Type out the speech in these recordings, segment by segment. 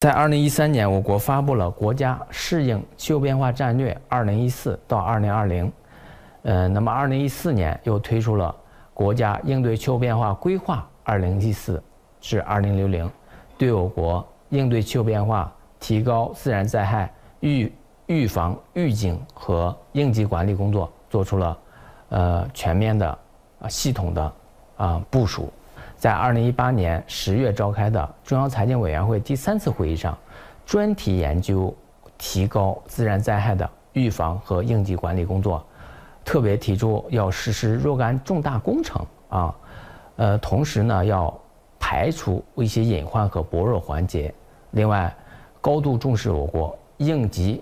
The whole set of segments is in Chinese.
在二零一三年，我国发布了《国家适应气候变化战略（二零一四到二零二零）》。呃，那么二零一四年又推出了《国家应对气候变化规划（二零一四至二零六零）》，对我国应对气候变化、提高自然灾害预预防预警和应急管理工作做出了呃全面的、啊系统的啊部署。在二零一八年十月召开的中央财经委员会第三次会议上，专题研究提高自然灾害的预防和应急管理工作，特别提出要实施若干重大工程啊，呃，同时呢要排除一些隐患和薄弱环节，另外，高度重视我国应急，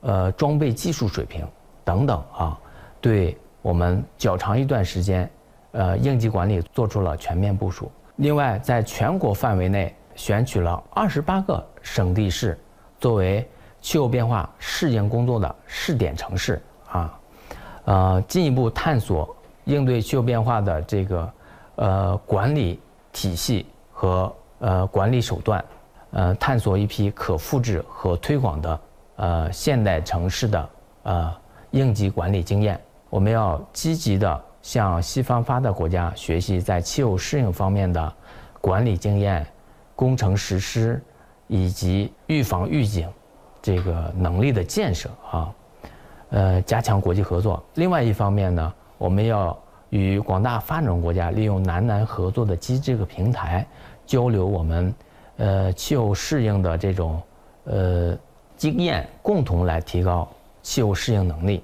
呃，装备技术水平等等啊，对我们较长一段时间。呃，应急管理做出了全面部署。另外，在全国范围内选取了二十八个省、地、市作为气候变化适应工作的试点城市啊，呃，进一步探索应对气候变化的这个呃管理体系和呃管理手段，呃，探索一批可复制和推广的呃现代城市的呃应急管理经验。我们要积极的。向西方发达国家学习在气候适应方面的管理经验、工程实施以及预防预警这个能力的建设啊，呃，加强国际合作。另外一方面呢，我们要与广大发展中国家利用南南合作的机制和平台，交流我们呃气候适应的这种呃经验，共同来提高气候适应能力。